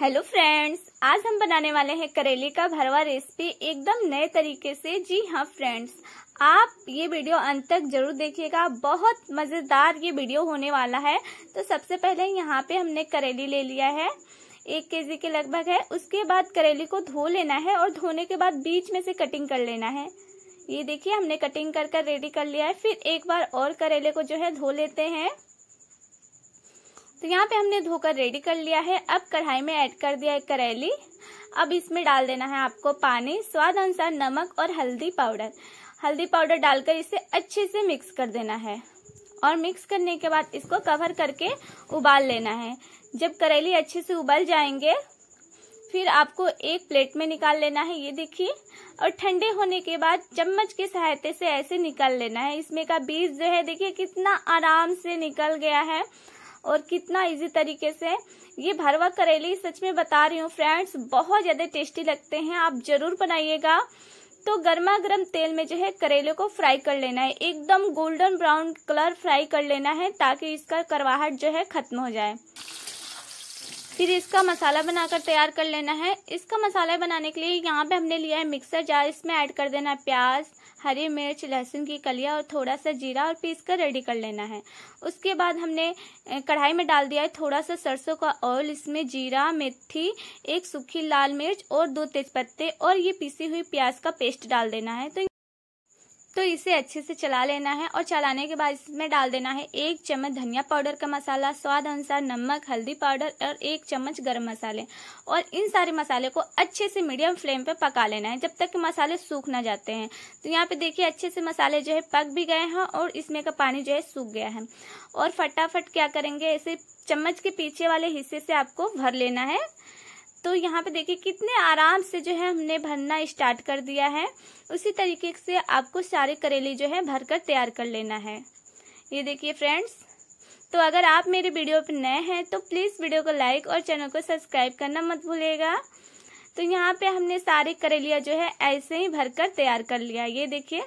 hello friends आज हम बनाने वाले हैं करेले का भरवा रेसिपी एकदम नए तरीके से जी हाँ फ्रेंड्स आप ये वीडियो अंत तक जरूर देखिएगा बहुत मज़ेदार ये वीडियो होने वाला है तो सबसे पहले यहाँ पे हमने करेली ले लिया है एक केजी के लगभग है उसके बाद करेली को धो लेना है और धोने के बाद बीच में से कटिंग कर लेना है ये देखिए हमने कटिंग कर कर रेडी कर लिया है फिर एक बार और करेले को जो है धो लेते हैं तो यहाँ पे हमने धोकर रेडी कर लिया है अब कढ़ाई में ऐड कर दिया है करेली अब इसमें डाल देना है आपको पानी स्वाद अनुसार नमक और हल्दी पाउडर हल्दी पाउडर डालकर इसे अच्छे से मिक्स कर देना है और मिक्स करने के बाद इसको कवर करके उबाल लेना है जब करेली अच्छे से उबल जाएंगे फिर आपको एक प्लेट में निकाल लेना है ये देखिए और ठंडे होने के बाद चम्मच की सहायता से ऐसे निकाल लेना है इसमें का बीज जो है देखिए कितना आराम से निकल गया है और कितना इजी तरीके से ये भरवा करेली सच में बता रही हूँ फ्रेंड्स बहुत ज़्यादा टेस्टी लगते हैं आप ज़रूर बनाइएगा तो गर्मा गर्म तेल में जो है करेले को फ्राई कर लेना है एकदम गोल्डन ब्राउन कलर फ्राई कर लेना है ताकि इसका करवाहट जो है खत्म हो जाए फिर इसका मसाला बनाकर तैयार कर लेना है इसका मसाला बनाने के लिए यहाँ पे हमने लिया है मिक्सर जार इसमें ऐड कर देना है प्याज हरी मिर्च लहसुन की कलिया और थोड़ा सा जीरा और पीस कर रेडी कर लेना है उसके बाद हमने कढ़ाई में डाल दिया है थोड़ा सा सरसों का ऑयल इसमें जीरा मेथी एक सूखी लाल मिर्च और दो तेज पत्ते और ये पीसी हुई प्याज का पेस्ट डाल देना है तो तो इसे अच्छे से चला लेना है और चलाने के बाद इसमें डाल देना है एक चम्मच धनिया पाउडर का मसाला स्वाद अनुसार नमक हल्दी पाउडर और एक चम्मच गर्म मसाले और इन सारे मसाले को अच्छे से मीडियम फ्लेम पर पका लेना है जब तक कि मसाले सूख ना जाते हैं तो यहाँ पे देखिए अच्छे से मसाले जो है पक भी गए हैं और इसमें का पानी जो है सूख गया है और फटाफट क्या करेंगे इसे चम्मच के पीछे वाले हिस्से से आपको भर लेना है तो यहाँ पे देखिए कितने आराम से जो है हमने भरना स्टार्ट कर दिया है उसी तरीके से आपको सारे करेले जो है भरकर तैयार कर लेना है ये देखिए फ्रेंड्स तो अगर आप मेरे वीडियो पर नए हैं तो प्लीज़ वीडियो को लाइक और चैनल को सब्सक्राइब करना मत भूलेगा तो यहाँ पे हमने सारे करेलिया जो है ऐसे ही भरकर तैयार कर लिया ये देखिए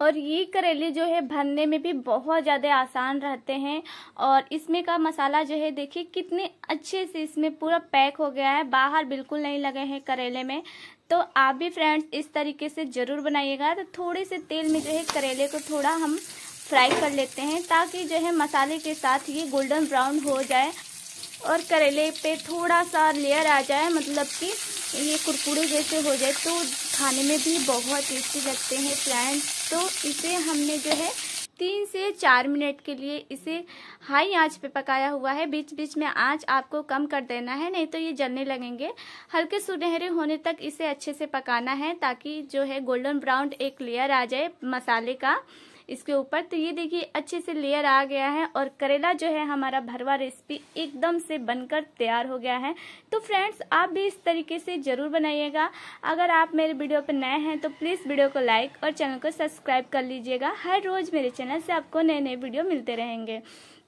और ये करेले जो है भरने में भी बहुत ज़्यादा आसान रहते हैं और इसमें का मसाला जो है देखिए कितने अच्छे से इसमें पूरा पैक हो गया है बाहर बिल्कुल नहीं लगे हैं करेले में तो आप भी फ्रेंड्स इस तरीके से ज़रूर बनाइएगा तो थोड़े से तेल में जो है करेले को थोड़ा हम फ्राई कर लेते हैं ताकि जो है मसाले के साथ ये गोल्डन ब्राउन हो जाए और करेले पे थोड़ा सा लेयर आ जाए मतलब कि ये कुरकुरे जैसे हो जाए तो खाने में भी बहुत टेस्टी लगते हैं फ्रेंड्स तो इसे हमने जो है तीन से चार मिनट के लिए इसे हाई आंच पे पकाया हुआ है बीच बीच में आंच आपको कम कर देना है नहीं तो ये जलने लगेंगे हल्के सुनहरे होने तक इसे अच्छे से पकाना है ताकि जो है गोल्डन ब्राउन एक लेयर आ जाए मसाले का इसके ऊपर तो ये देखिए अच्छे से लेयर आ गया है और करेला जो है हमारा भरवा रेसिपी एकदम से बनकर तैयार हो गया है तो फ्रेंड्स आप भी इस तरीके से ज़रूर बनाइएगा अगर आप मेरे वीडियो पर नए हैं तो प्लीज़ वीडियो को लाइक और चैनल को सब्सक्राइब कर लीजिएगा हर रोज़ मेरे चैनल से आपको नए नए वीडियो मिलते रहेंगे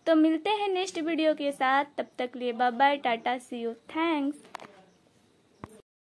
तो मिलते हैं नेक्स्ट वीडियो के साथ तब तक लिए bye bye tata see you thanks